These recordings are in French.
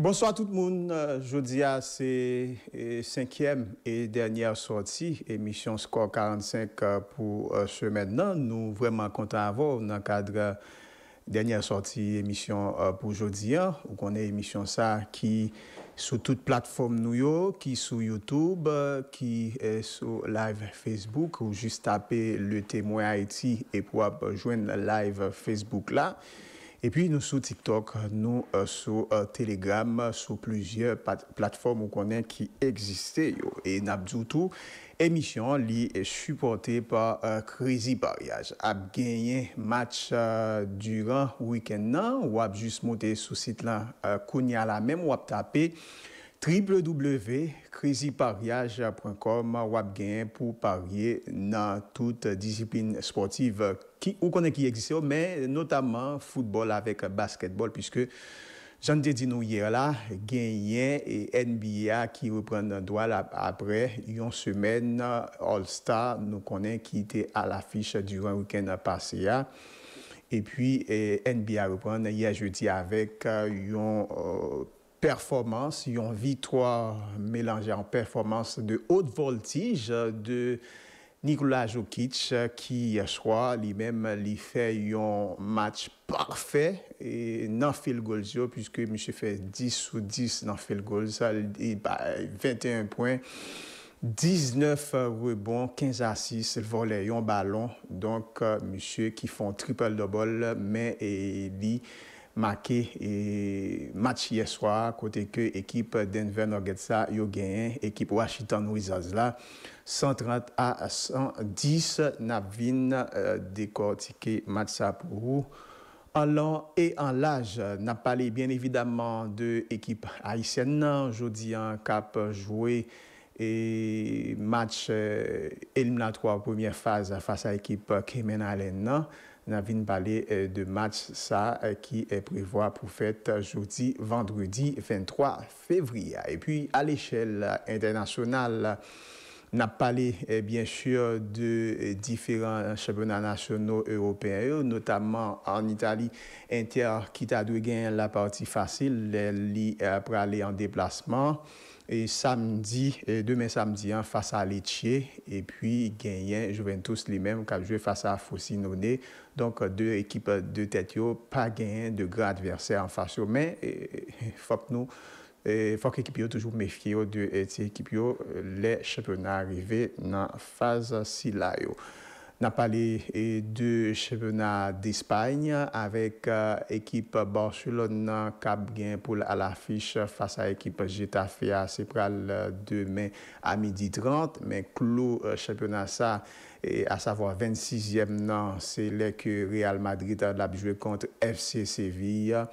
Bonsoir tout le monde. Euh, jeudi, ah, c'est euh, cinquième et dernière sortie, émission Score 45 euh, pour ce maintenant. Nous vraiment contents d'avoir dans le cadre dernière sortie émission pour jeudi. qu'on hein. connaissez émission ça qui sur toute plateforme qui qui sur YouTube, qui est sur live Facebook ou juste taper le témoin Haïti et pour joindre live Facebook là. E pi nou sou TikTok, nou euh, sou euh, Telegram, sou plejye platform ou konen ki egziste yo. E nabzoutou, emisyon li shupote pa krizi pariyaj. Ab genyen match duran wikend nan, wap just monte sou sit lan euh, kounya la. Mèm wap tape www.kriziparyaj.com wap genyen pou parye nan tout disipin sportiv krizi. qui, ou connaît qui existe, mais notamment football avec basketball, puisque j'en ai dit nous hier là, Gagné et NBA qui un doigt. après une semaine All-Star, nous connaît qui était à l'affiche durant le week-end passé. Hein. Et puis, eh, NBA reprend hier jeudi avec euh, une euh, performance, une victoire mélangée en performance de haute voltige de Nicolas Jokic euh, qui a soir lui-même lui fait un match parfait et non field goals puisque monsieur fait 10 ou 10 dans field le 21 points 19 euh, rebonds, 15 assists, volet, un ballon. Donc, euh, monsieur qui font triple double, mais et, dit marqué et match hier soir côté que équipe Denver Nuggets a gagné équipe Washington Wizards là 130 à 110 Navin euh, décortiqué match ça pour vous en long et en large. N'a parlé bien évidemment de l'équipe haïtienne, jeudi en hein, cap joué et match euh, éliminatoire première phase face à l'équipe Kemen Allen. Nous avons parlé euh, de match ça euh, qui est euh, prévu pour fête jeudi, vendredi 23 février. Et puis, à l'échelle internationale, avons parlé bien sûr de différents championnats nationaux européens, notamment en Italie, Inter qui dû gagner la partie facile, pour aller en déplacement. e samdi, e demen samdi an fasa al etie, e pi genyen, jouven tous li men, kaljou fasa fousi nonè, donk de ekip de tet yo, pa genyen de gran adversè an fasyo, men fok nou, fok ekip yo toujou mefke yo de etie ekip yo le chepyonareve nan faza sila yo Napalè e 2 chèpionat d'Espagne avèk ekip euh, Borsulon nan Kabgen pou al afiche fas a ekip Jetafea se pral euh, demè a midi 30 men klou chèpionat sa a savo 26èm nan selek Real Madrid la bijouè kontre FC Seville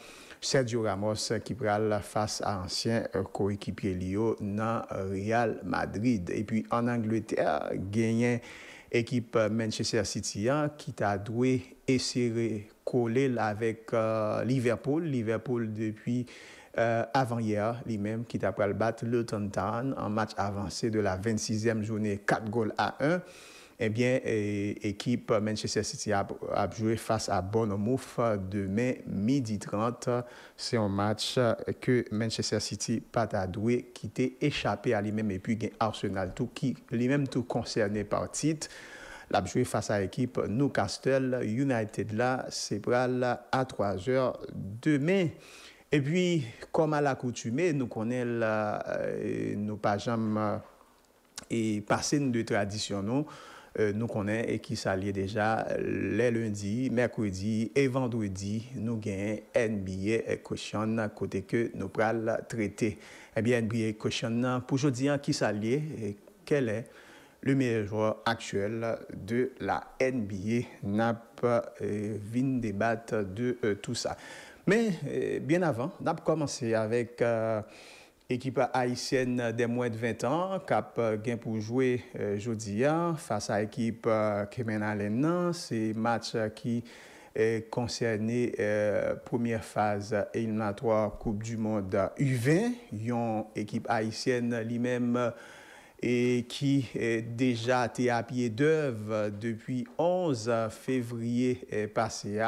Sergio Ramos ki pral fas a ansyen ko ekip Elio nan Real Madrid epi an Angleterre genyen équipe euh, Manchester City hein, qui ta doué essayer coller avec euh, Liverpool. Liverpool depuis euh, avant hier, lui-même qui t'a ta le battre le Tantan en match avancé de la 26e journée, 4 goals à 1 eh bien, l'équipe eh, Manchester City a, joué face à Bournemouth demain midi 30. C'est un match que Manchester City pas à doué, qui était échappé à lui-même et puis Arsenal tout qui lui-même tout concerné par titre. La joué face à l'équipe Newcastle United là, c'est à 3 h demain. Et puis, comme à l'accoutumée, nous connaissons nos pages et passer de tradition, euh, nous connaissons et qui s'allient déjà euh, les lundi, mercredi et vendredi nous gagnons NBA côté que que prenons pral Eh bien NBA et pour pour aujourd'hui, hein, qui s'allier et quel est le meilleur joueur actuel de la NBA nap pas vin débattre de euh, tout ça. Mais bien avant, nap commencé avec avec... Équipe haïtienne de moins de 20 ans qui a pour jouer jeudi à à fasa ekip c'est Kemen match qui est la euh, première phase éliminatoire Coupe du Monde U20. Yon ekip même euh, et qui déjà deja à pied d'œuvre depuis 11 février euh, passé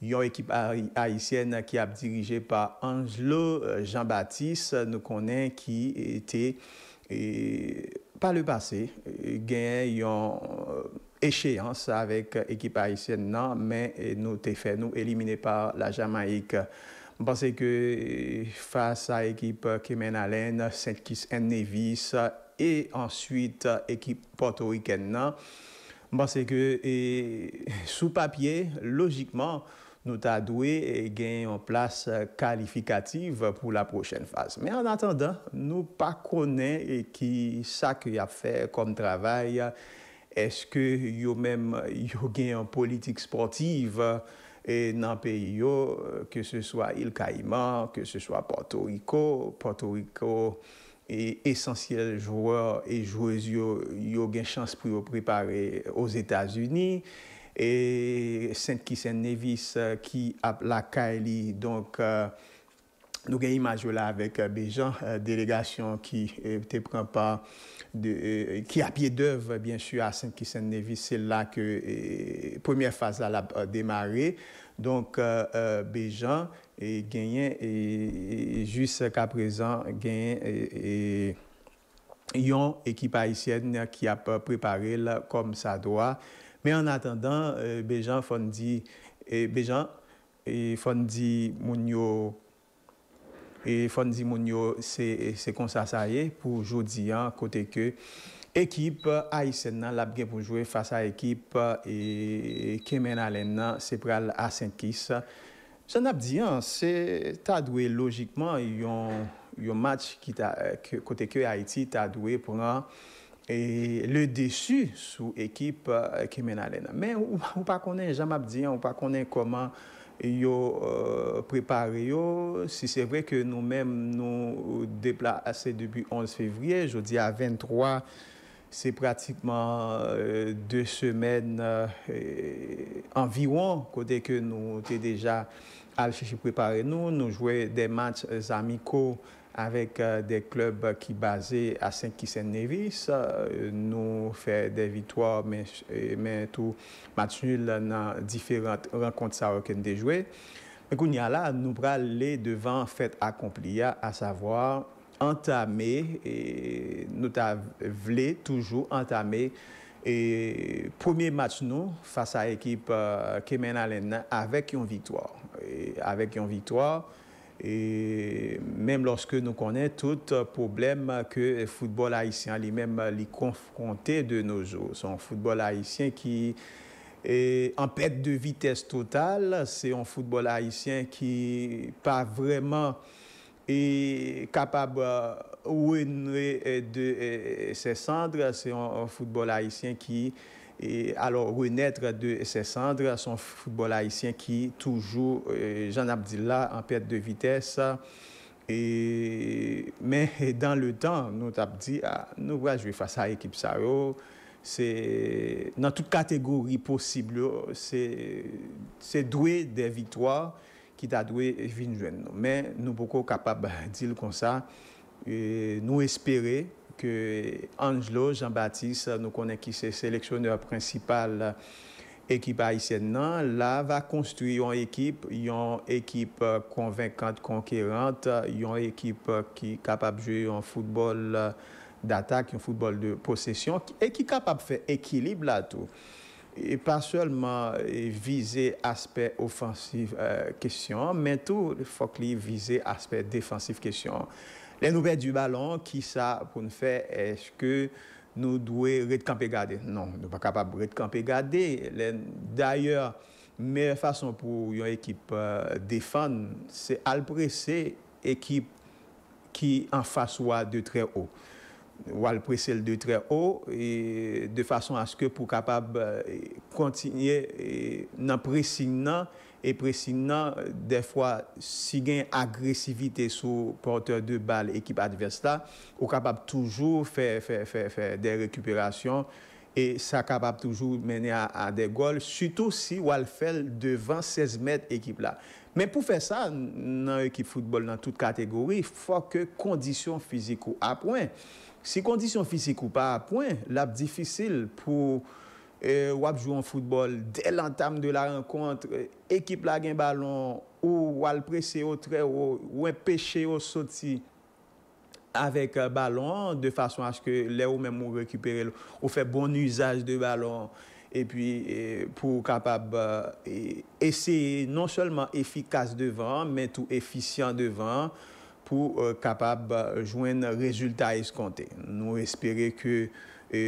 Yon équipe haïtienne qui a dirigé par Angelo euh, Jean-Baptiste nous connaît qui était et, pas le passé, euh, gain yon euh, échéance avec l'équipe haïtienne, mais nous avons fait nous éliminer par la Jamaïque. Je pense que face à l'équipe Kemen Allen, Saint-Kitts Nevis et ensuite équipe portoricaine, je pense que sous papier, logiquement, nou ta dwe e gen yon plas kalifikative pou la prochen fase. Men an atendan, nou pa konen e ki sa ki a fe kon travay, eske yo men yo gen yon politik sportive e nan peyo, ke se swa Il Kaima, ke se swa Porto Rico, Porto Rico esensyel jwoy yo gen chans pou yo prepare os Etats-Unis, et Sainte-Kissen Nevis euh, qui a la Donc, euh, nous avons image là avec euh, Béjan, délégation qui était prend pas qui a pied d'œuvre, bien sûr, à saint kissen névis C'est là que la première phase là, a démarré. Donc, euh, Béjan et gagné, et, jusqu'à présent, gagné et, et une équipe haïtienne qui a préparé comme ça doit. Men an atandan, bejan fonde di moun yo se konsasa ye pou jodi an kote ke ekip. Aisen nan lab gen pou jowe fasa ekip. E kemen alen nan se pral asen kis. San ap di an, se ta dwe logikman yon match kote ke Haiti ta dwe pou nan et le déçu sous équipe Kemenalena. Euh, Mais on ne pas connaît, jamais dit, on pas connaît comment ils ont euh, préparé Si c'est vrai que nous-mêmes nous euh, déplacés depuis 11 février, dis, à 23, c'est pratiquement deux semaines environ, côté que nous étions déjà allés chercher préparer nous, nous jouons des matchs amicaux avec euh, des clubs qui basés à Saint-Kitts-Nevis. Euh, nous faisons des victoires, mais, mais tout match nul dans différentes rencontres ça des joué. Mais qu'on y a là, nous aller devant fait accompli, à savoir entamer, et nous avons toujours entamer et premier match nous face à l'équipe euh, Kemen avec une victoire. Et avec une victoire, et même lorsque nous connaissons tous les problèmes que le football haïtien lui-même lui confronté de nos jours, C'est un football haïtien qui est en perte de vitesse totale, c'est un football haïtien qui pas vraiment est capable euh, euh, de euh, ses cendres, c'est un, football haïtien qui alo renetre de ese sandre, son futbol haisyen ki toujou euh, Jean Abdillah en perte de vites. Men, dan le tan nou tap di, nou waj vi fasa ekip sarou. Se nan tout kategori posiblo, se dwe de vitwa ki ta dwe vinjwen nou. Men, nou boko kapab di l kon sa, nou espere. que Angelo Jean-Baptiste, nous connaissons qui c'est sélectionneur principal équipe haïtienne, là, va construire une équipe, une équipe euh, convaincante, conquérante, une équipe euh, qui est capable de jouer en football euh, d'attaque, un football de possession, et qui est capable de faire équilibre là tout. Et pas seulement viser aspect offensif question, mais tout, il faut qu'il vise aspect défensif question. Lè nou pè di balon ki sa pou nou fè eske nou dwe retkampè gade. Non, nou pa kapab retkampè gade. D'ayor, mè fason pou yon ekip defan, se al presè ekip ki an faswa de trè euh, ou. Wal presè l de trè ou de fason aske pou kapab kontinye euh, nan presinan non, E presi nan, defwa, si gen agresivite sou poteur de bal ekip adversita, ou kapap toujou fè fè fè fè fè de rekupirasyon, e sa kapap toujou menè a de gol, sytou si ou al fèl devan 16 mèd ekip la. Men pou fè sa nan ekip futbol nan tout kategori, fwa ke kondisyon fizikou apwen. Si kondisyon fizikou pa apwen, lap difisil pou... E wap jou an foutbol del an tam de la renkontre ekip lag en balon ou wal prese ou tre ou ou en peche ou soti avek euh, balon de fason aske le ou men mou rekupere ou fe bon usaj de balon epi euh, pou kapab euh, ese non solman efikas devan men tou efisyan devan pou kapab jwen rezultat eskonte nou espere ke e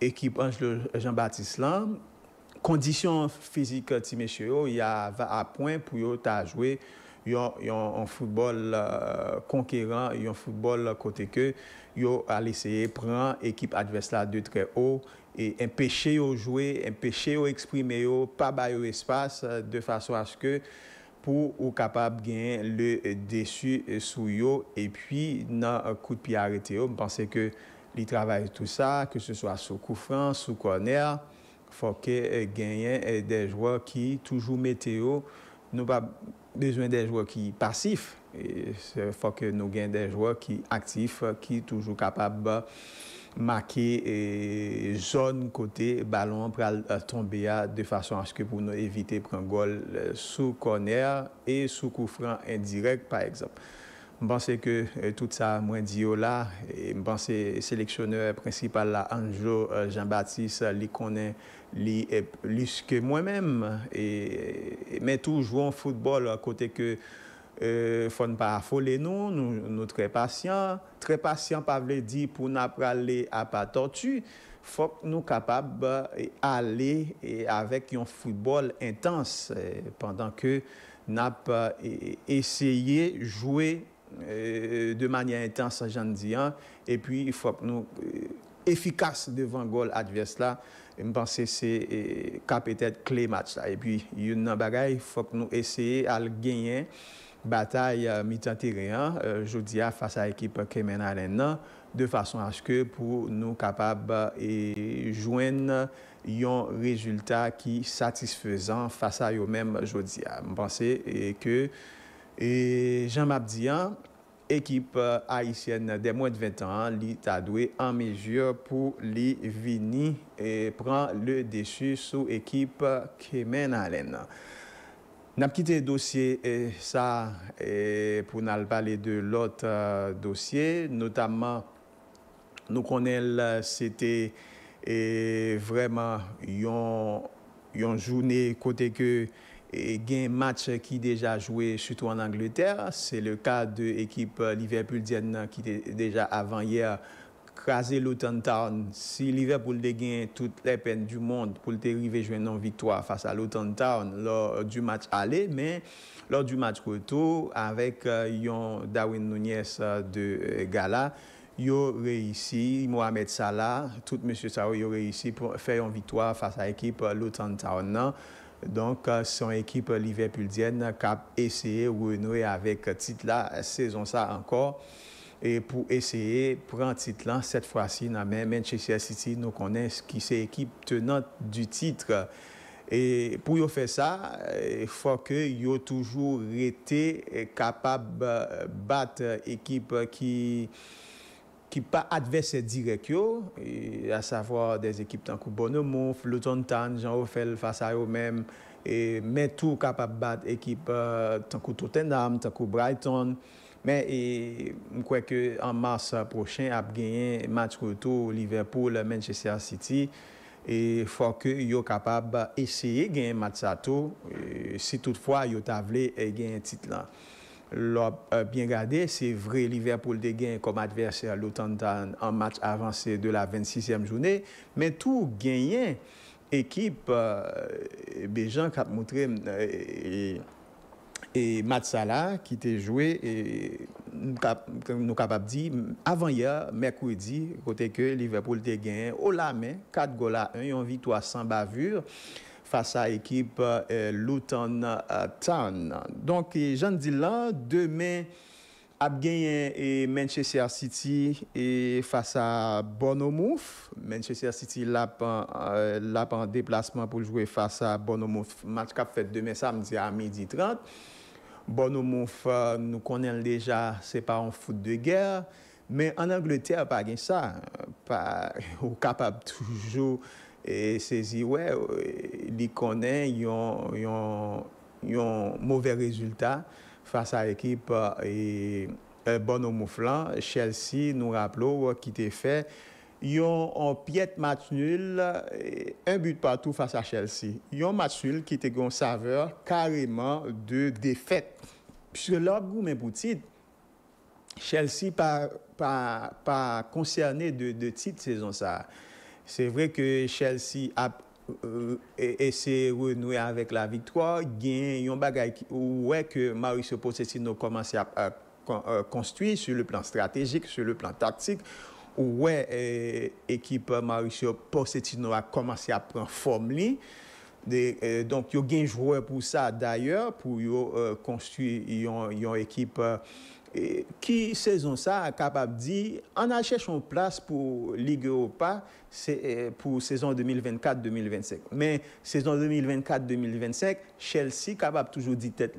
équipe Jean-Baptiste Lam condition physique ti il y a à point pour jouer ta jouer yo un football y euh, conquérant un football côté que il a essayer prendre équipe adverse là de très haut et empêcher de jouer empêcher ou exprimer pas ba au espace euh, de façon à ce que pour ou capable gagner le dessus euh, sous yo et puis dans coup de pied arrêté je pensais que il travaille tout ça, que ce soit sous couffrant, sous corner, faut que eh, gagne eh, des joueurs qui toujours météo, nous pas besoin des joueurs qui passifs, il faut que nous gagnent des joueurs qui actifs, qui toujours capables marquer et eh, zone côté ballon pour euh, tomber ah, de façon à ce que pour nous éviter prendre goal euh, sous corner et sous couffrant indirect par exemple. Je pense que euh, tout ça, moi, dit là, je pense que le sélectionneur principal, là, Anjo euh, Jean-Baptiste, euh, il connaît plus que moi-même. Et, mais tout en football à côté que faut pas affoler nous, nous, très patients. Très patients, pas pour dire pour aller à pas tortue. faut que nous capables d'aller avec un football intense pendant que nous essayé de jouer Euh, de manye etan sa jan diyan epi fok nou efikas devan gol adves la mpansi se kapetet kle match la epi yon nan bagay fok nou eseye al genyen batay euh, mitan tereyan euh, jodia fasa ekip Kemena Arena de fason aske pou nou kapab joen yon rezultat ki satisfezan fasa yo menm jodia mpansi e ke E jan map diyan, ekip euh, Aisyen de mwen de 21 li tadwe an mejye pou li vini e pran le desu sou ekip kemen alen. Nan pkite dosye sa pou nan pale de lot dosye, notamman nou konel sete e vreman yon jouni kote ke... E gen match ki deja jwe suto an Angleterre. Se le ka de ekip euh, Liverpool diyen nan ki deja avan yer krasi Lotharntown. Si Liverpool de gen tout le pen du mond pou te rive jwen nan vitwa fasa Lotharntown lor du match ale, men lor du match koto avèk euh, yon Darwin Nounies euh, de Gala yo reisi Mohamed Salah tout M. Sarrou yo reisi pou fè yon vitwa fasa ekip Lotharntown nan Donc, euh, son équipe Liverpoolienne cap de renouer avec titre saison ça encore et pour essayer prendre titre cette fois-ci même Manchester City nous connaissons qui c'est équipe tenante du titre et pour y faire ça il faut que yo toujours été capable battre équipe qui Ki pa advese direk yo, e, a savo des ekip tankou Bonnemouth, Luton Town, Jean O'Fell, Fasayo men, e, men tou kapap bat ekip euh, tankou Tottenham, tankou Brighton. Men e, mkweke an mars prochen ap genyen match koutou Liverpool-Manchester City, fwa ke yo kapap esye genyen match koutou, si toutfwa yo tavle genyen titlan. lor euh, bin gade, se vre Liverpool de gen kom adverser loutan tan an match avanse de la 26e jounen, men tou genyen ekip bejan kap moutre e Matsala ki te jwe, nou kap ap di, avan ya, mekoudi, kote ke Liverpool de gen, o la men, kat go la, yon vitwa san bavur, face à l'équipe euh, Luton Town. Donc, j'en dis là, demain, a et Manchester City et face à Bournemouth. Manchester City l'a euh, en déplacement pour jouer face à Bournemouth. Match a fait demain samedi à 12h30. Bournemouth, euh, nous connaissons déjà, c'est pas un foot de guerre. Mais en Angleterre, pas ça. Pas, capable toujours E se zi we e, li konen yon mouve rezultat Fas a ekip e, e bon omou flan Chelsea nou rapplo ki te fe Yon pièt mat nul e, Un but patou fas a Chelsea Yon mat nul ki te gon saveur Kareman de defet Piske lor goumen pou tit Chelsea pa koncerni de tit sezon sa C'est vrai que Chelsea a euh, euh, essayé de renouer avec la victoire. Il y a un que Mauricio Pochettino a commencé à, euh, construire sur le plan stratégique, sur le plan tactique. Où l'équipe Mauricio Pochettino a commencé à prendre forme. Euh, donc, il y a des joueurs pour ça d'ailleurs, pour euh, construire une équipe euh, qui, saison ça, est capable de dire on a cherché une place pour Ligue Europa pour saison 2024-2025. Mais saison 2024-2025, Chelsea capable toujours dit tête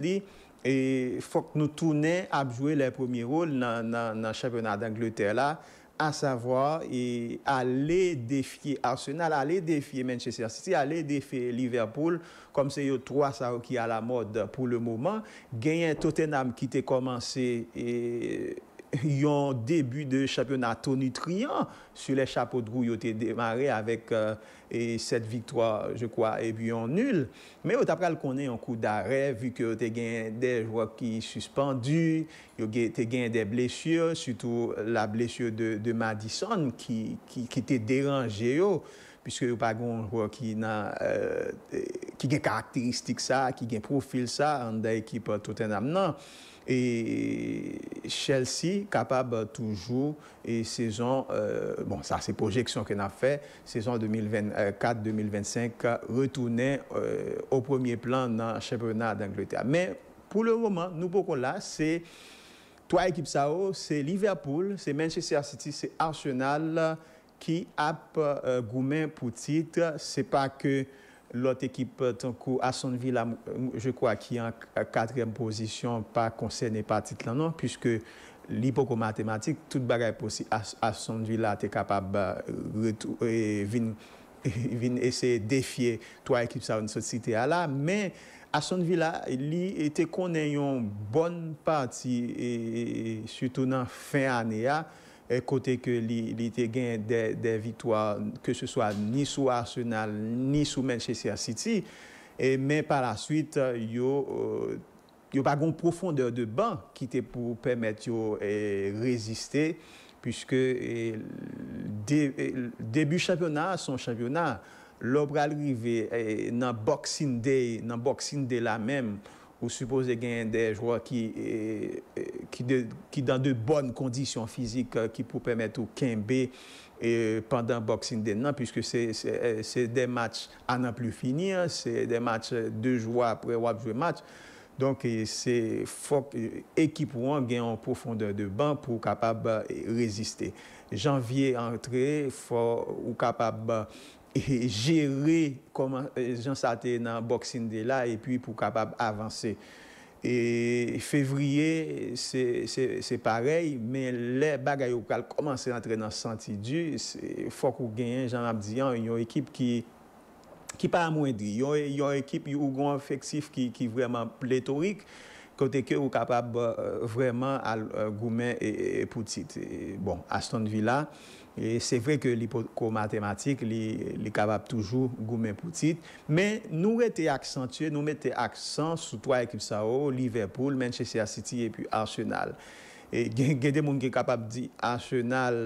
et faut que nous tournions à jouer les premiers rôles dans le championnat d'Angleterre là à savoir et aller défier Arsenal, aller défier Manchester City, aller défier Liverpool, comme c'est eux trois ça qui à la mode pour le moment. Gagner Tottenham qui était commencé et yon début de championnat tonutriant sur les chapeaux de roue yo te démarré avec euh, et cette victoire, je crois, et puis un nul. Mais ils ont eu un coup d'arrêt vu que ont gagné des joueurs qui suspendus yo ont des blessures, surtout la blessure de, Madison qui, qui, qui t'es puisque puisque Piske yo pa qui euh, qui qui a des caractéristiques qui sa, des profil ça an tout Tottenham et Chelsea, capable toujours, et saison, euh, bon, ça c'est projection qu'on a fait, saison 2024-2025, retourner euh, au premier plan dans le championnat d'Angleterre. Mais pour le moment, nous, pour là, c'est trois équipes, c'est Liverpool, c'est Manchester City, c'est Arsenal qui a euh, pour titre. C'est pas que lot ekip ton kou Asantevila, je kwa ki an katrem pozisyon pa konsen e patit lan an, pwiske li poko matematik, tout bagay posi Asantevila te kapab euh, euh, vin ese defye to a ekip sa woun sotsite a la, men Asantevila li te konen yon bon pati e sutounan fin ane a, e kote ke li te gen de vitwa ke se swa ni sou Arsenal ni sou Manchester City e men pa la suite yo euh, pa gon profondeur de ban ki te pou pemet yo reziste puisque debi championat son championat l'obral rive nan boxing day nan boxing day la menm ou de gagner des joueurs qui, qui, dans de bonnes conditions physiques euh, qui pour permettre au Kimbe pendant pendant Boxing des non, puisque euh, c'est des matchs à n'en plus finir, c'est des matchs euh, deux joueurs après avoir joué match. Donc, c'est faut équipe ou en gagne en profondeur de banc pour capable résister. Janvier entrée, faut ou capable E jere koman e, jan sa te nan boksin de la e pi pou kapab avanse. E fevriye se parey men le bagay ou kal koman se rentre nan santi di fok ou genyen jan ap diyan yon ekip ki pa amwendri yon ekip yon ou gwan efeksif ki vreman pletorik kote ke ou kapab euh, vreman al euh, goumen e, e poutit. Bon, as ton vila E se vre ke li pot ko matematik, li kabab toujou goumen poutit. Men nou rete aksantye, nou mete aksant sou toa ekip sa ou, Liverpool, Manchester City epi Arsenal. E gen de moun ki kabab di Arsenal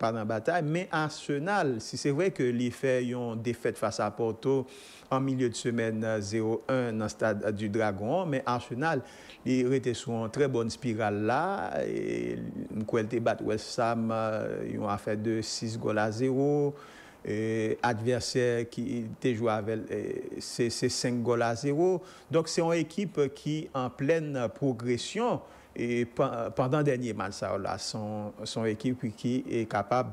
pa nan batay, men Arsenal, si se vre ke li fe yon defet fasa Porto, en milieu de semaine 0-1 euh, dans le stade du Dragon, mais Arsenal, il était sur une très bonne spirale là, et West Ham, euh, ils ont fait de 6 goals à 0. Et adversaire qui était joué avec euh, ces 5 goals à 0. Donc c'est une équipe qui en pleine progression et pendant le dernier match, là, son, son équipe qui est capable,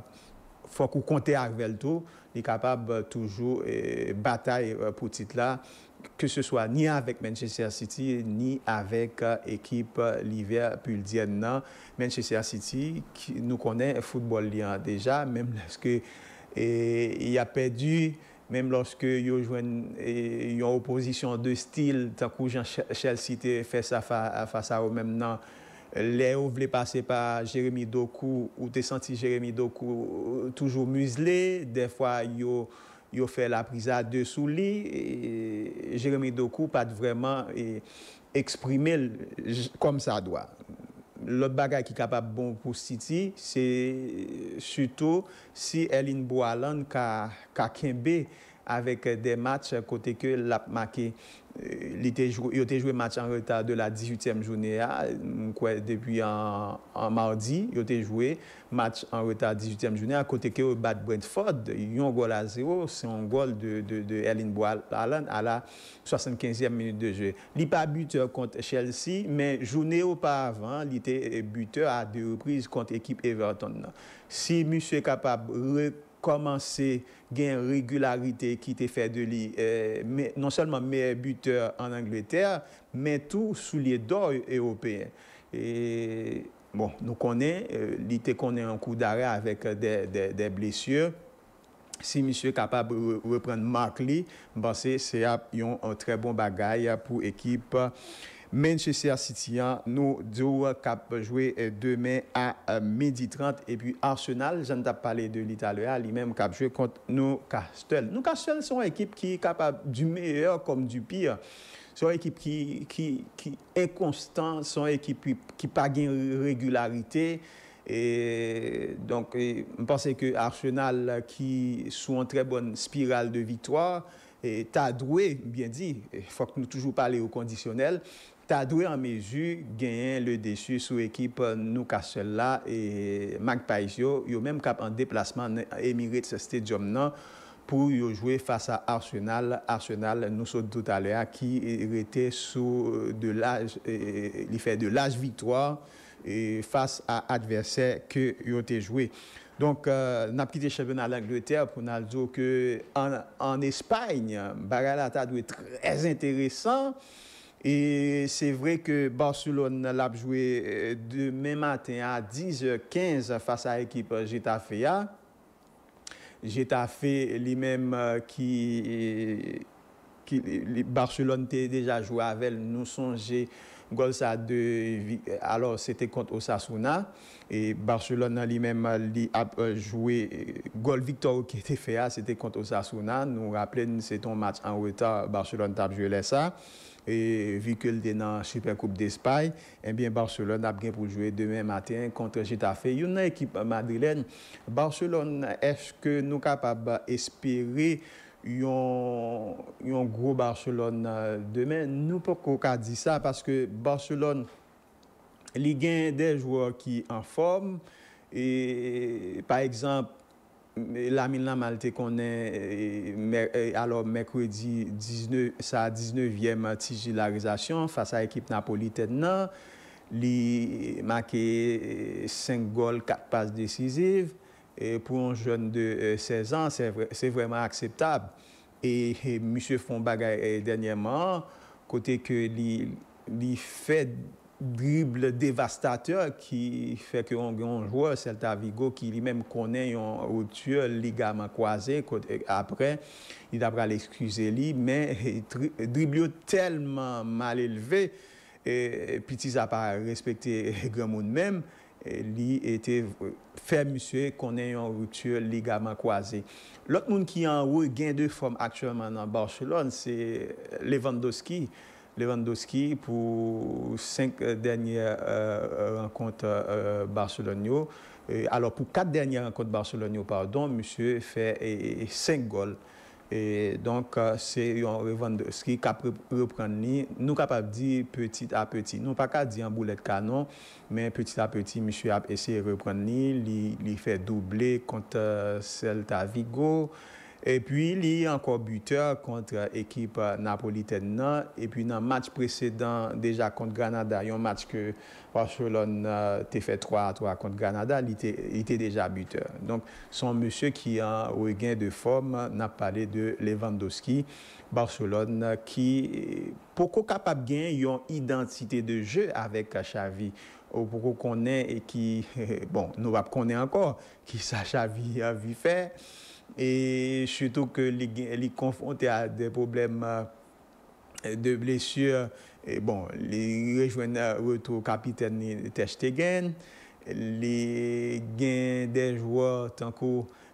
faut qu'on compte avec elle tout, capable euh, toujours bataille euh, pour titre là que ce soit ni avec Manchester City ni avec l'équipe euh, liverpool dienne Manchester City, qui nous connaît le football déjà, même lorsque il a perdu, même lorsque il a une opposition de style, tant que Chelsea fait ça face à eux-mêmes Léo voulait passer par Jérémy Doku ou as senti Jérémy Doku euh, toujours muselé. Des fois, il fait la prise à deux sous-lits. E Jérémy Doku n'a pas vraiment exprimé comme ça doit. L'autre bagarre qui capable bon pour City, c'est surtout si Eline Boaland a avec des matchs côté que l'a marqué il a joué match en retard de la 18e journée ah, depuis en, mardi, il a joué match en retard 18e journée à côté que bat Brentford, un goal à zéro, c'est un goal de de de Boal à la 75e minute de jeu. Il pas buteur contre Chelsea, mais journée auparavant, il était buteur à deux reprises contre équipe Everton. Si monsieur est capable commencé gain régularité qui t'est fait de lui euh, mais non seulement meilleur buteur en Angleterre mais tout soulier d'or européen et bon nous euh, connaît l'idée qu'on est en un coup d'arrêt avec des, des, blessures si monsieur est capable de reprendre Mark Lee, ben c'est un très bon bagage pour l'équipe Manchester City, hein. nous deux jouer euh, demain à 12 h 30 et puis Arsenal, j'en ai parlé de l'Italie, lui-même cap jouer contre nous Castel. Nous Castel sont une équipe qui est capable du meilleur comme du pire. une équipe qui, qui, est constante, son équipe qui n'a pas de régularité. Et donc, je pense que Arsenal, qui sont en très bonne spirale de victoire, et adoué, bien dit, il faut que nous toujours parler au conditionnel, Tadoué en mesure gagner le dessus sous équipe euh, Newcastle là et Mac Ils ont même cap en déplacement ce Stadium non pour jouer face à Arsenal Arsenal nous sommes tout à l'heure qui était sous euh, de l'âge euh, il fait de l'âge victoire et face à l'adversaire que ont été joué donc, nous avons quitté championnat d'Angleterre pour nous dire que en, en Espagne, très intéressant. Et c'est vrai que Barcelone l'a joué euh, demain matin à 10h15 face à l'équipe euh, Getafea. Hein. Getafe lui-même euh, qui, Barcelone était déjà joué avec nous songer alors c'était contre Osasuna et Barcelone lui-même a joué gol victoire qui était fait hein, c'était contre Osasuna nous rappelons c'est un match en retard Barcelone a joué ça et vu que le dans la Super Coupe d'Espagne, eh bien Barcelone a bien pour jouer demain matin contre Getafe. Une équipe madrilène, Barcelone, est-ce que nous sommes capables d'espérer un gros Barcelone euh, demain? Nous ne pouvons pas dire ça parce que Barcelone, il y a des joueurs qui en forme. Et par exemple, la Malte qu'on connaît, alors, mercredi, 19, sa 19e titularisation face à l'équipe napolitaine. Il a marqué eh, 5 goals, 4 décisives et eh, Pour un jeune de 16 eh, ans, c'est vraiment acceptable. Et M. Monsieur est dernièrement côté que que fait... fait... drible devastateur ki fè kè yon jwa Seltavigo ki li mèm konè yon routu ligama kwaze apre li dabra l'eskuse li men drible yon telman mal eleve peti zapa respekte gèmoun mèm li fè mousse konè yon routu ligama kwaze lòt moun ki yon wè gènde fòm akchèman nan Barcelon se Levandoski Lewandowski pour cinq euh, dernières euh, euh, rencontres euh, Alors, pour quatre dernières rencontres Barcelonio, pardon, monsieur fait cinq goals. Et donc, c'est Lewandowski qui reprend Nous capables de dire petit à petit. Non pas qu'à dire en boulet de canon, mais petit à petit, monsieur a essayé de reprendre Il fait doubler contre Celta Vigo. Et puis, il y a encore buteur contre l'équipe napolitaine. Non? Et puis, dans le match précédent, déjà contre Granada, il y a un match que Barcelone a euh, fait 3-3 contre Granada, il était déjà buteur. Donc, son monsieur qui a eu gain de forme, on a parlé de Lewandowski, Barcelone, qui est beaucoup capable de gagner une identité de jeu avec Xavi. Ou beaucoup connaît, et qui, bon, nous va connaître encore, qu'il sache à Xavi a vu faire. et surtout que les confrontés à des problèmes euh, de blessures. Et bon, les rejoignent retour capitaine Techtegen, les gains des joueurs tant que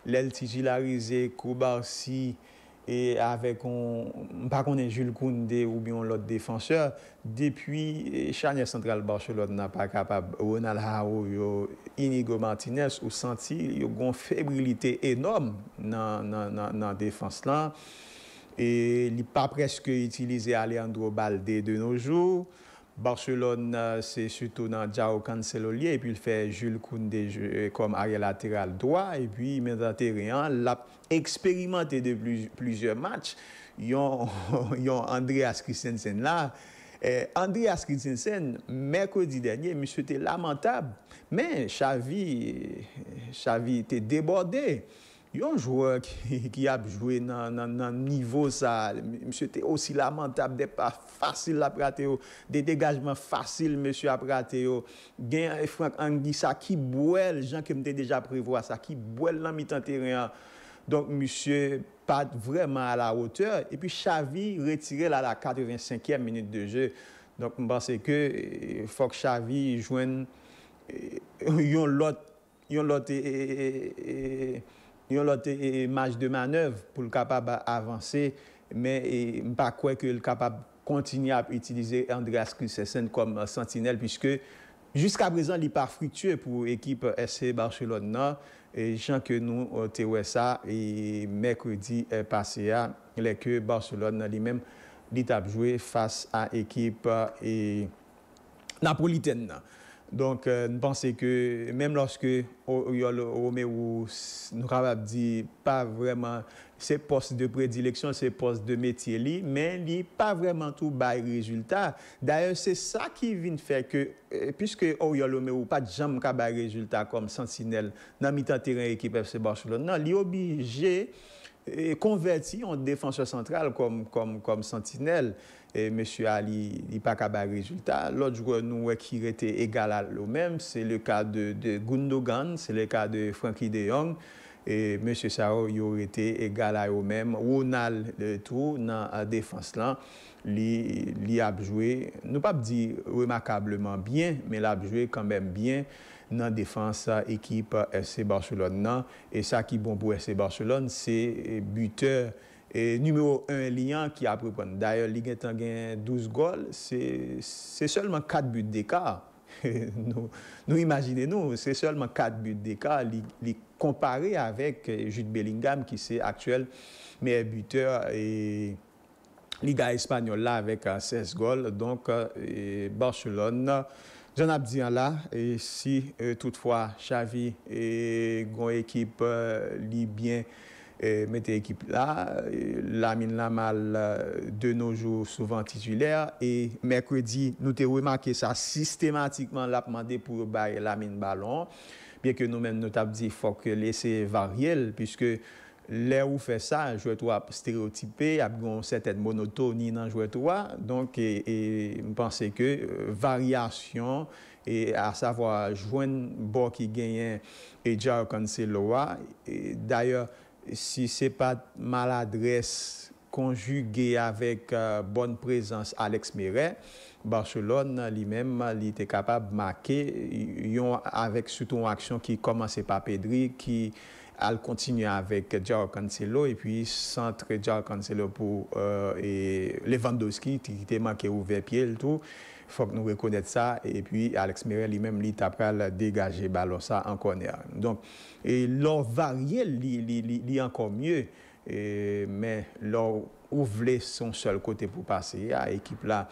sont titularisé Koubarsi E mpa konen Jules Koundé ou biyon lote defanseur, depwi e, Charnier Central Barcelote nan pa kapab ou nan al ha ou yo Inigo Martinez ou Santi, yo gon febrilite enom nan defanse lan. E, li pa preske itilize Alejandro Balde de noujou. Barcelone, euh, c'est surtout dans Jao Cancelo et puis il fait Jules Koundé euh, comme arrière latéral droit, et puis maintenant hein, l'a expérimenté de plusieurs matchs. il ont, a Andreas Christensen là. Euh, Andreas Christensen, mercredi dernier, monsieur était lamentable, mais Xavi, Xavi était débordé. Yon jwè ki ap jwè nan nivou sa. Mse te osi lamentab de pa fasil ap prate yo. De degajman fasil mse ap prate yo. Gen Frank Anguissa ki bwèl jan ke mte deja privwa sa. Ki bwèl nan mitan teryen. Donk mse pat vreman a la oteur. E pi Xavi retire la la 85e minute de je. Donk mpense ke eh, fok Xavi jwè yon lote... une des marge de manœuvre pour le capable avancer, mais e, pas quoi que le capable continuer à utiliser Andreas Christensen comme sentinelle, puisque jusqu'à présent, il n'est pas fructueux pour l'équipe SC Barcelone. Je Et que nous au ça, et mercredi euh, passé, Barcelone lui-même, il a face à l'équipe euh, napolitaine. Donc, ne euh, nous que même lorsque Roméo nous capable dit pas vraiment ses postes de prédilection, ses postes de métier, mais il pas vraiment tout bas résultat. D'ailleurs, c'est ça qui vient faire que, euh, puisque Oriol n'a pas de jamais résultat comme sentinelle dans le terrain équipe FC Barcelone, non, il est obligé konverti an defanse santral kom sentinel. Monsie a li pa ka ba rezultat. Lòt jwè nou wè ki rete egal al o mem, se le ka de Gundogan, se le ka de Franky de Jong, monsie sa yo rete egal al o mem, ou nal le tou nan a defanse lan. Li ap jwè, nou pa p di remakableman byen, men ap jwè kambèm byen. défense défense, équipe FC Barcelone Et ça qui est bon pour FC Barcelone, c'est buteur et numéro 1 qui qui a pris D'ailleurs, gen 12 goals, c'est seulement 4 buts d'écart. Nous, nous imaginez, nous, c'est seulement 4 buts d'écart. Comparé avec Jude Bellingham qui c'est actuel meilleur buteur la Liga là avec 16 euh, goals. Donc, euh, Barcelone Zon ap diyan la, e si e, toutfwa chavi e gwo ekip e, libyen mette ekip la, lamin la mal de noujou souvan titwiler, e Mekwedi nou te wimake sa sistematikman lap mande pou bay lamin balon, piye ke nou men nou tap di fok lese variel, piseke... L'air où fait ça, joué toi stéréotypé, y'a une certaine monotonie dans toi. Donc, je e, pense que euh, variation, et à savoir joué un qui gagne et joué e, un D'ailleurs, si ce n'est pas maladresse conjuguée avec euh, bonne présence Alex Meret, Barcelone lui-même était capable de marquer avec surtout une action qui commençait par Pedri, qui elle continue avec Jao Cancelo et puis centre Jao Cancelo pour euh, Lewandowski qui était manqué ouvert pied et tout faut que nous reconnaître ça et puis Alex Mirel lui-même lui t'appelle dégager ballon ça en corner donc et l'on varier lui encore mieux mais leur ouvrir son seul côté pour passer à l'équipe là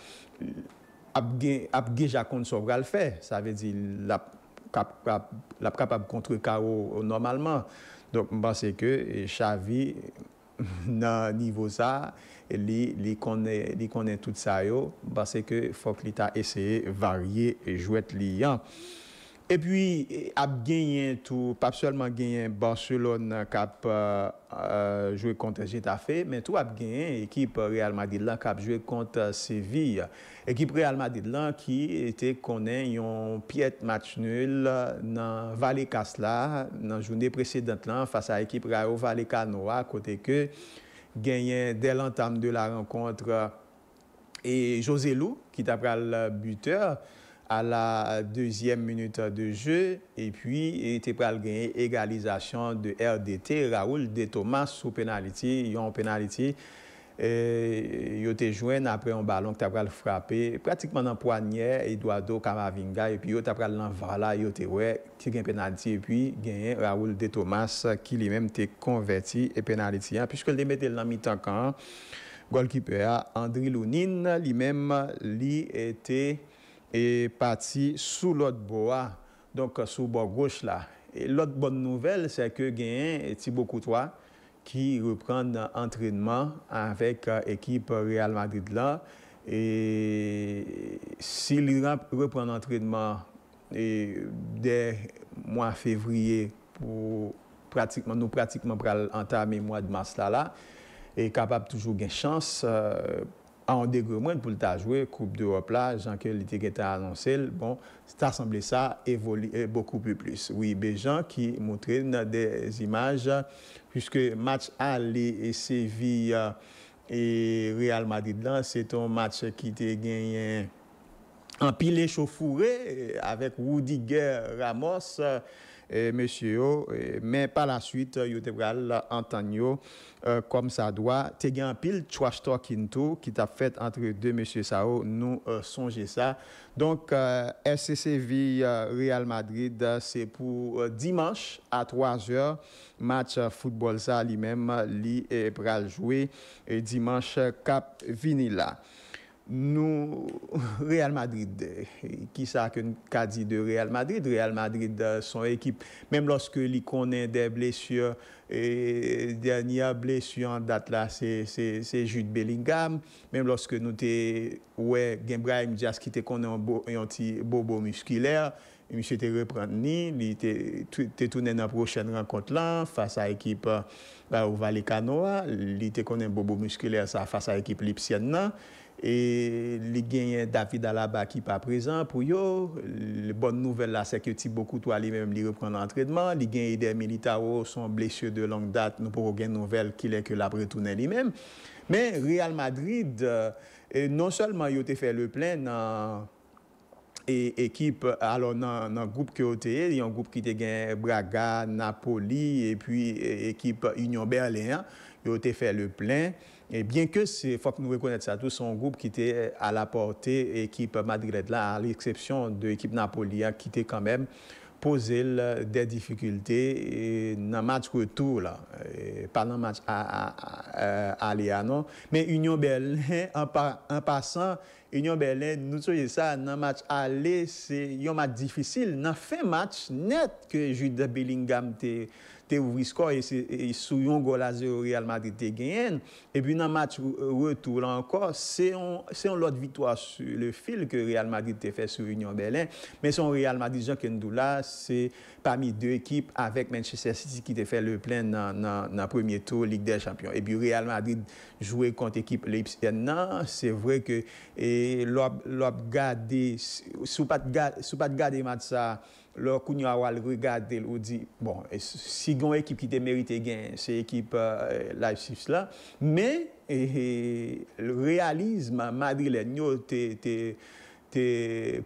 a déjà ce va le faire ça veut dire la capable contre KO normalement. Donc, je pense que Chavi dans niveau ça, il connaît, tout ça. Je pense que faut qu'il a essayé de varier et jouer E pwi eh, ap genyen tou, pap selman genyen Barcelon kap eh, eh, jwe konta Zetafe, men tou ap genyen ekip Real Madrid lan kap jwe konta Seville. Ekip Real Madrid lan ki ete konen yon piyet match nul nan Valekasla, nan jouni presedant lan fasa ekip Real Valekanoa kote ke, genyen delan tam de la renkontre e Jose Lou ki tap pral buteor, a la deuxième minute de jeu et puis il te pral gagne égalisation de RDT Raoul De Tomas sou penaliti yon penaliti yo te jwen apre yon balon ki te pral frape pratikman nan poignet Eduardo Kamavinga et puis yo te pral nan vala ki te gagne penaliti et puis gagne Raoul De Tomas ki li menm te konverti et penaliti puisque le demetel nan mi tankan gol kipe a Andri Lunin li menm li ete et parti sous l'autre bois, donc euh, sous bord gauche là. Et l'autre bonne nouvelle, c'est que Gain Thibaut Courtois qui reprend l'entraînement avec l'équipe euh, Real Madrid là. Et s'il reprend l'entraînement dès mois février pour pratiquement, nous pratiquement pour entamer mois de mars là, là et capable toujours gagner chance euh, a an degre mwen pou lta jwe, koup de wopla, janke liteke ta anonsel, bon, ta asemble sa, evoli, e euh, bokou pi plis. Oui, bejan ki moutrine de zimaj, pwiske match Ali e Seville, e euh, Real Madrid lan, se ton match ki te genyen, an pile chow fure, euh, avek Woudigue Ramos, monsieur mais par la suite, yo te pral euh, comme ça doit. Te gen pile trash talking tout qui t'a fait entre deux monsieur Sao, nous euh, songer songez ça. Donc euh, SCCV Real Madrid, c'est pour dimanche à 3h match football ça lui-même, lui pral jouer dimanche cap Vinila. Nou, Real Madrid, ki sa akoun kadi de Real Madrid, Real Madrid euh, son ekip, menm loske li konen de blesye, e danyan blesye an dat la se jute bellingam, menm loske nou te, ouwe, Genbrae mi jas ki te konen yon ti bobo muskiler, e mi se te reprend ni, li te tounen nan prochen renkont lan, fasa ekip ouvali Kanoa, li te konen bobo muskiler sa fasa ekip Lipsien nan, E li gen David Alaba ki pa prezant pou yo. Le bon nouvel la seke ti bokou to alimem li repran an tredman. Li gen Eder Militao son blesye de long dat nou pou gen nouvel ki le ke labretounen li mem. Men Real Madrid euh, non selman yo te fe le plen nan ekip, alon nan goup ki yo te e, yon goup ki te gen Braga, Napoli, e pi ekip Union Berlin, yo te fe le plen. E bien ke se fok nou rekounet sa tou, son goup ki te alaporte euh, ekip euh, Mat Gredla, al eksepsyon de ekip Napolia, ki te kanmem posele de difikulte nan match koutou la. Par nan match a euh, alia, non? Men Union Berlin, an pasan, Union Berlin nou tsoye sa nan match a alia, se yon match difisil nan fe match net ke Jules de Bellingham te... te ouvri et et, e sou yon gol a 0 Real Madrid te Et puis dans le match retour la c'est se yon lot vitwa le fil que Real Madrid a fait sur Union Berlin, Mais son Real Madrid Jean Ndoula c'est parmi deux équipes avec Manchester City qui te fait le plein dans le premier tour Ligue des Champions. Et puis Real Madrid jouait contre ekip Leipzig nan, c'est vrai que lop gade, sou pat gade mat ça. lor koun yo awal rigade l ou di, bon, e si gon ekip ki te merite gen, se ekip euh, live shift la, men, e, e, realisme, madrile, nyo te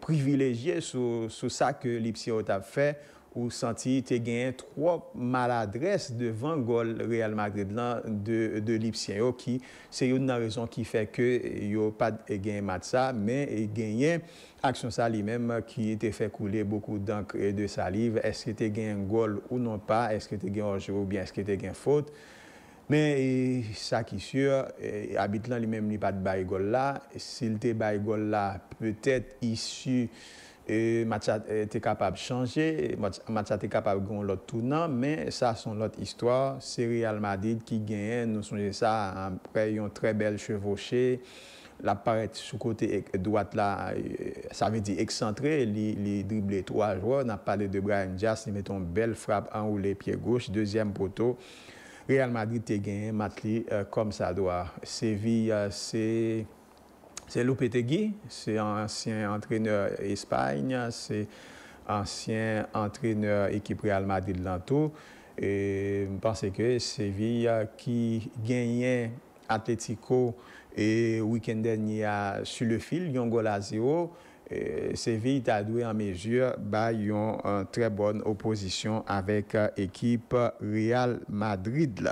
privileje sou sa ke Lipsia wot ap fe, ou santi te genyen tro maladres devan gol real magred lan de lipsyen yo ki se yon nan rezon ki fe ke yo pat e genyen mat sa men e genyen aksyon sa li menm ki te fe koule beaucoup d'ankre de salive eske te genyen gol ou non pa eske te genyen orje ou bien eske te genyen fote men e sa ki sur abit lan li menm li pat baye gol la sil te baye gol la peut et issu E mat sa e, te kapab chanje e, mat sa te kapab goun lot tou nan men sa son lot histwa se Real Madrid ki genye nou sonje sa apre yon tre bel chevoche la paret sou kote ek doat la sa ve di ek sentre li drible 3 joua nan pale de Brian Jass li meton bel frap an ou le pie gouch deuxième poteau Real Madrid te genye mat li kom sa doa Seville euh, se... C'est Lopetegui, c'est ancien entraîneur Espagne, c'est ancien entraîneur équipe Real Madrid tout. Et je pense que Séville qui gagnait Atletico et week-end dernier sur le fil, ils un goal à zéro. Séville a doué en mesure, bah, une très bonne opposition avec l'équipe euh, Real Madrid.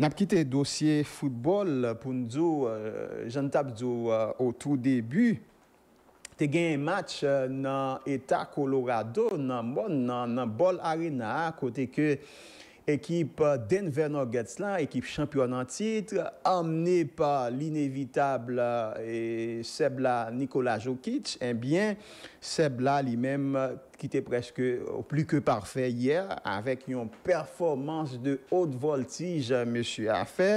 N'a quitté dossier football pour nous euh, j'en tape euh, au tout début, tu as un match euh, dans l'État Colorado, dans le Ball Arena, côté que équipe Denver Nuggets, là, équipe championne en titre, amenée par l'inévitable Sebla Nikola Jokic, eh bien, Sebla lui-même ki te preske ou pli ke parfè yè, avèk yon performans de hot voltij mè chè a fè.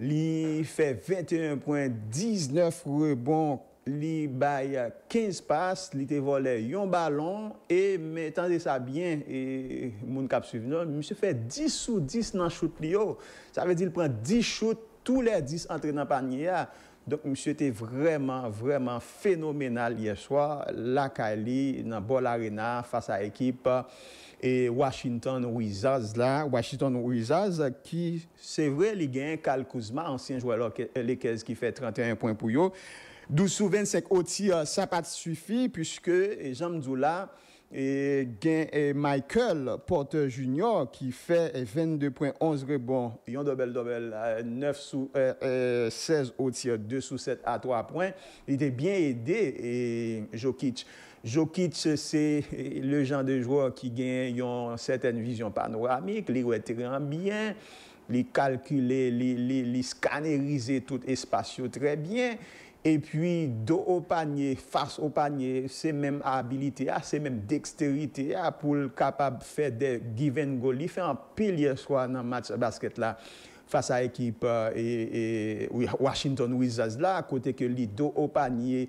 Li fè 21.19 rebond, li bay 15 pas, li te volè yon balon, e mè tande sa byen, mè chè fè 10 ou 10 nan chout li yo. Sa vè di lè prè 10 chout, tou lè 10 antre nan panye ya. Mè chè fè 10 ou 10 nan chout li yo. Donc, monsieur était vraiment, vraiment phénoménal hier soir. La Cali, dans Ball Arena, face à l'équipe et Washington Wizards là. Washington Wizards qui, c'est vrai, il gagne Cal Kuzma, ancien joueur euh, Lakers qui fait 31 points pour eux. 12 sous 25 au tir, ça pas suffit puisque, j'aime là, et Michael Porter Jr. qui fait 22 points, 11 rebonds. Yon double double 9 euh, sous, 16 euh, euh, au tir, 2 sous 7 à 3 points. Il était bien aidé, et Jokic. Jokic, c'est le genre de joueur qui gagne une certaine vision panoramique, les très bien, les calculer, les scannerisé tout espace très bien. E pwi do opanye, fars opanye, se mèm abilite ah, ya, se mèm deksterite ya ah, pou l kapab fè de given goal. Li fè an pil yè swa nan match basket la fars a ekip Washington Wizards la, kote ke li do opanye.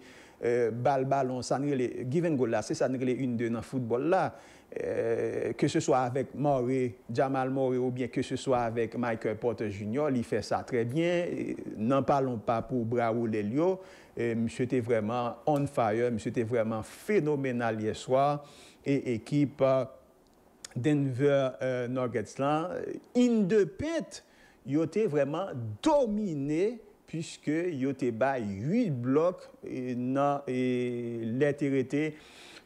Euh, bal ballon, ça les give c'est une de dans football là. Euh, que ce soit avec Jamal More ou bien que ce soit avec Michael Porter Jr., il fait ça très bien. Euh, n'en parlons pas pour Bravo Lelio. monsieur était vraiment on fire, monsieur était vraiment phénoménal hier soir. Et équipe Denver euh, in the pit il était vraiment dominé piske yo te ba 8 blok na leterete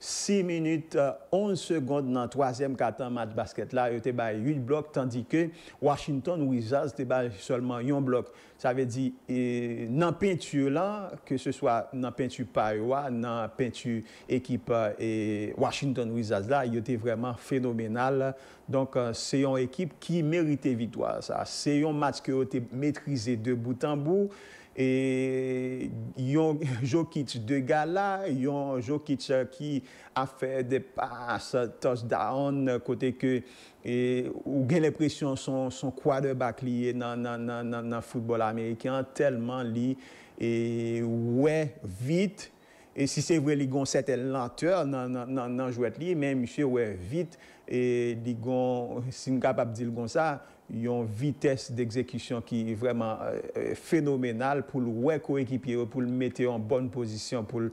6 minutes 11 euh, secondes dans le troisième quart-temps match basket là, il a 8 blocs, tandis que Washington Wizards a seulement 1 bloc. Ça veut dire, dans la peinture là, que ce soit dans la peinture Paiwa, dans la peinture équipe euh, et Washington Wizards là, il était vraiment phénoménal. Donc, euh, c'est une équipe qui méritait victoire. C'est un match qui a maîtrisé de bout en bout. E yon jokit de gala, yon jokit ki afe de pas, tos daon kote ke ou gen le presyon son kwa de bak li nan e, futbol Amerikyan, telman li we vit. E si se vwe ligon sete lanteur nan jwet li, men mi se we vit, e ligon, si mkap ap di ligon sa, une vitesse d'exécution qui est vraiment euh, euh, phénoménale pour le coéquipier, pour le mettre en bonne position, pour le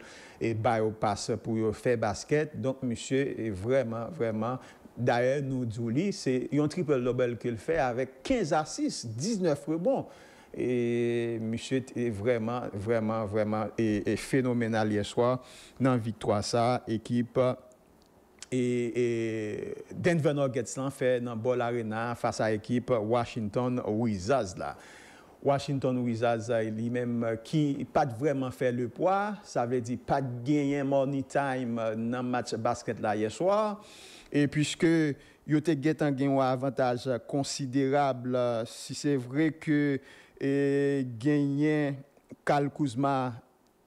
au passe, pour faire basket. Donc, monsieur est vraiment, vraiment D'ailleurs, nous dit c'est un triple double qu'il fait avec 15 à 6, 19 rebonds. Et monsieur est vraiment, vraiment, vraiment phénoménal hier soir dans victoire ça, équipe et Denver Nuggets fait dans dans Ball Arena face à l'équipe Washington Wizards là Washington Wizards même euh, qui n'a pas vraiment fait le poids ça veut pas gagné gagner money time euh, le match basket hier soir. Et puisque il te gagné un avantage considérable, euh, si c'est vrai que gagné Kal Kuzma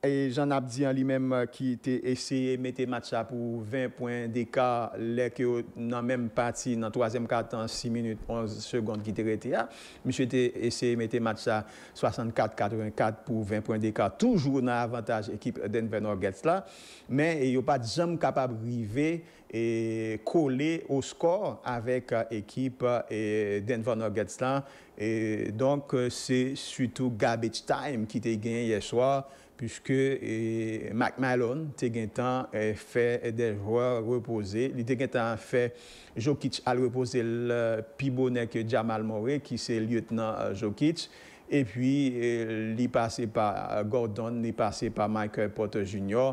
et Jean en lui-même euh, qui était essayé de mettre match pour 20 points d'écart, les que dans même partie, dans troisième quart temps, 6 minutes 11 secondes qui était été. Monsieur était essayé de mettre match à 64-84 pour 20 points d'écart, toujours dans l'avantage équipe Denver Nuggets là. Mais il a pas jamais capable d'arriver et coller au score avec l'équipe euh, euh, Denver Nuggets là. Et donc, c'est surtout garbage time qui était gagné hier soir. Puisque eh, Mac Malone te a fait fait des joueurs reposés, l'idée fait Jokic à reposer le pibonnet Jamal qui qui c'est lieutenant euh, Jokic, Et puis, euh, il est passé par euh, Gordon, est passé par Michael Porter Jr.,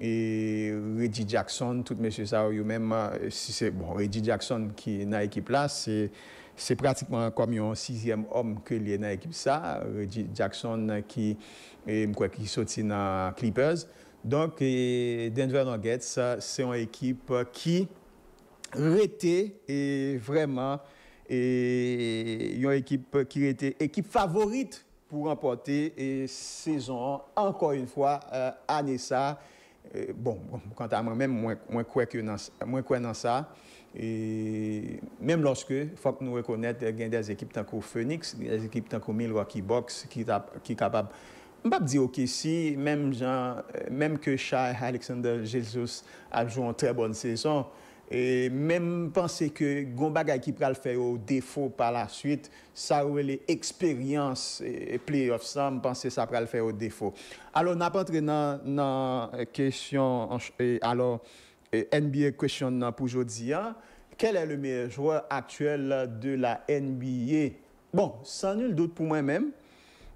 Et Reggie Jackson, tout M. se même si c'est bon, Reggie Jackson qui n'a équipe là c'est c'est pratiquement comme un sixième homme que y est dans l'équipe ça, Jackson qui, saute qui sorti dans Clippers. Donc, Denver Nuggets, c'est une équipe qui était et vraiment et une équipe qui était équipe favorite pour remporter et saison encore une fois euh, année euh, bon, quant à moi-même, moi, moi, moi, moi ça. E mèm lòske, fòk nou rekonèt eh, gen de az ekip tankou Phoenix, az ekip tankou Milwaukee Bucks, ki kabab, mbap di ok si, mèm eh, ke chay Alexander Jesus a jou an trè bon sezon, e mèm panse ke gomba ga ekip pral fè ou defo pa la suite, sa ouwe le eksperyans e, playoff sam, panse sa pral fè ou defo. Alò, n'apantre nan eh, kesyon, alò, NBA question pour aujourd'hui. Hein. Quel est le meilleur joueur actuel de la NBA? Bon, sans nul doute pour moi-même.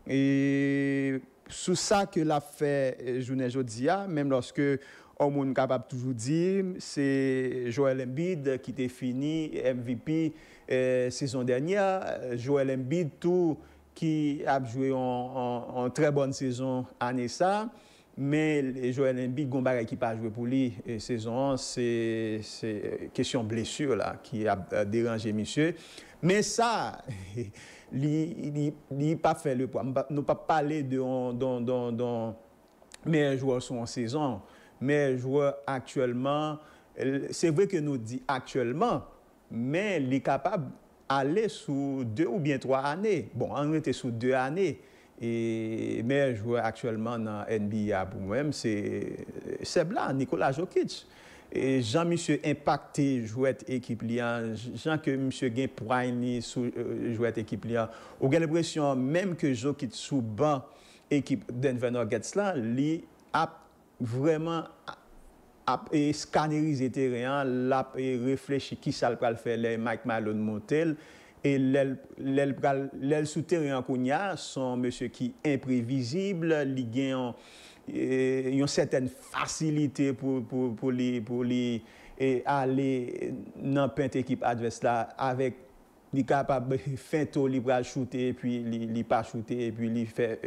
Et sous ça que l'a fait euh, journée hein, même lorsque on est capable toujours dire, c'est Joel Embiid qui était fini MVP euh, saison dernière. Joel Embiid, tout, qui a joué en, très bonne saison année ça mais Joël Embiid Gombaga qui pas joué pour lui et saison c'est question blessure là qui a dérangé monsieur mais ça il n'a pas fait le poids nous pas parler de meilleur joueur sont en saison mais joueur actuellement c'est vrai que nous dit actuellement mais il est capable aller sous deux ou bien trois années bon on était sous deux années E Mè jwè aktwèlman nan NBA pou mwèm, eh, sep la, Nikola Jokic. E jan msè impakte jwèt ekip liyan, jan ke msè gen prayn li sou eh, jwèt ekip liyan, ou gen lèpwèsyon mèm ke Jokic sou ban ekip Denvenor Getslan, li ap vwèman ap e skanerize te reyan, l ap e refleche ki sal pral fèlè Mike Milon Montel, E lèl souteri an konya son mèche ki imprevizibl, li gen e, yon seten fasilite pou li e, alè nan pènte ekip advesta avèk. il est capable de faire tout, bras shooter, puis il pas shooter, et puis fait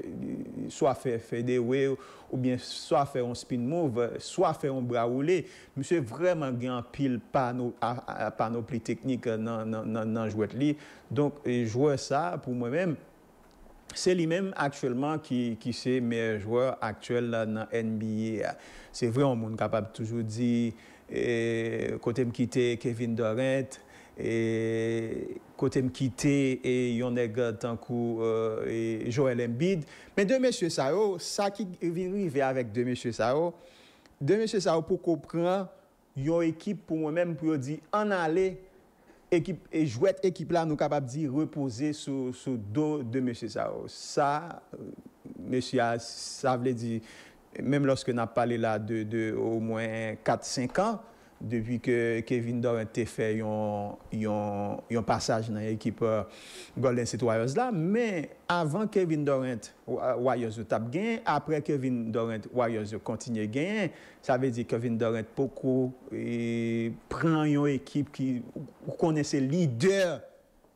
soit faire des ou bien soit faire un spin move, soit faire un bras roulé. C'est vraiment grand pile par nos plis techniques dans le jouet. Donc, jouer ça, pour moi-même, c'est lui-même actuellement qui, qui est le meilleur joueur actuel dans NBA. C'est vrai, on est capable toujours dire, côté me quitté Kevin Durant, et côté me quitter et yon nèg tankou euh, e, Joel mais deux messieurs ça ça qui est arrivé avec deux messieurs ça deux messieurs ça pour comprendre yon équipe pour moi-même pour dire en aller équipe et e jouer équipe là nous capable dire reposer sur sur dos de monsieur Sao. Ça monsieur ça veut dire même lorsque n'a parlé là de, de au moins 4 5 ans depuis que Kevin Durant a fait un passage dans passage euh, Golden State Warriors Mais avant Kevin Durant, Warriors de tap gain, après Kevin Durant, Warriors a kontinye gen, sa Ça veut Kevin que Kevin e, pran yon ekip ki connaît se lider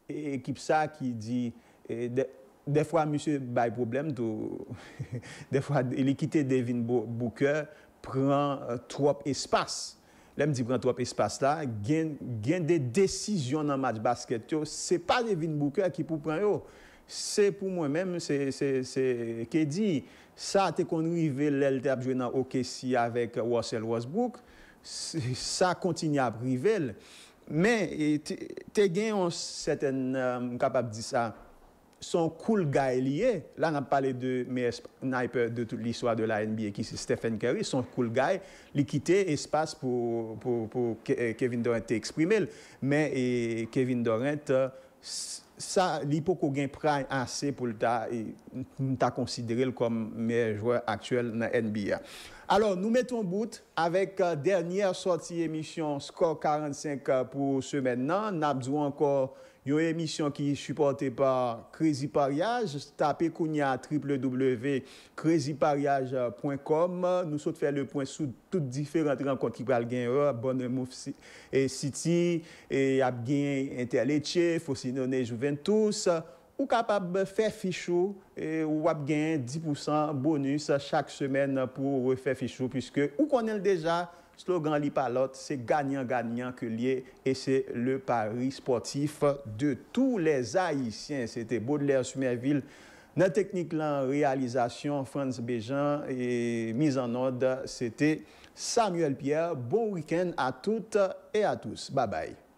ekip sa ki di... Des fois monsye bay problème des fois, l'équité de Devin Booker prend euh, trop espas Lèm di brant wap espas la, gen de desisyon nan match basket yo, se pa devine boukè ki pou pran yo. Se pou mwen mèm, se ke di, sa te kon rivele lèl te apjwen nan okesi avèk Wasel Wasbouk, sa kontinye ap rivele. Men, te gen yon seten euh, kapap di sa. son cool guy lié, là, on a parlé de mes snipers de toute l'histoire de la NBA, qui c'est Stephen Curry, son cool guy, il quittait espace pour, pour, euh, Kevin Durant exprimer. Mais Kevin Durant, euh, ça, l'hypoco gain prime assez pour ta, ta considéré comme meilleur joueur actuel dans la NBA. Alors, nous mettons bout avec euh, dernière sortie émission Score 45 pour ce maintenant. Nous avons encore Yon emisyon ki yi supporte pa Crazy Parayage, stape konye a www.crazyparayage.com. Nou sot fe le pwensou tout diferent renk konti pal gen yo, Bonnemouth City, ap gen interleche, Fosinone Juventus, ou kapab fe fichou, ou ap gen 10% bonus chak semen pou fe fichou, pwiske ou konel deja slogan li palote, c'est gagnant-gagnant que lié et c'est le pari sportif de tous les Haïtiens. C'était Baudelaire Sumerville. la technique là, réalisation, Franz Béjean et mise en ordre, c'était Samuel Pierre. Bon week-end à toutes et à tous. Bye bye.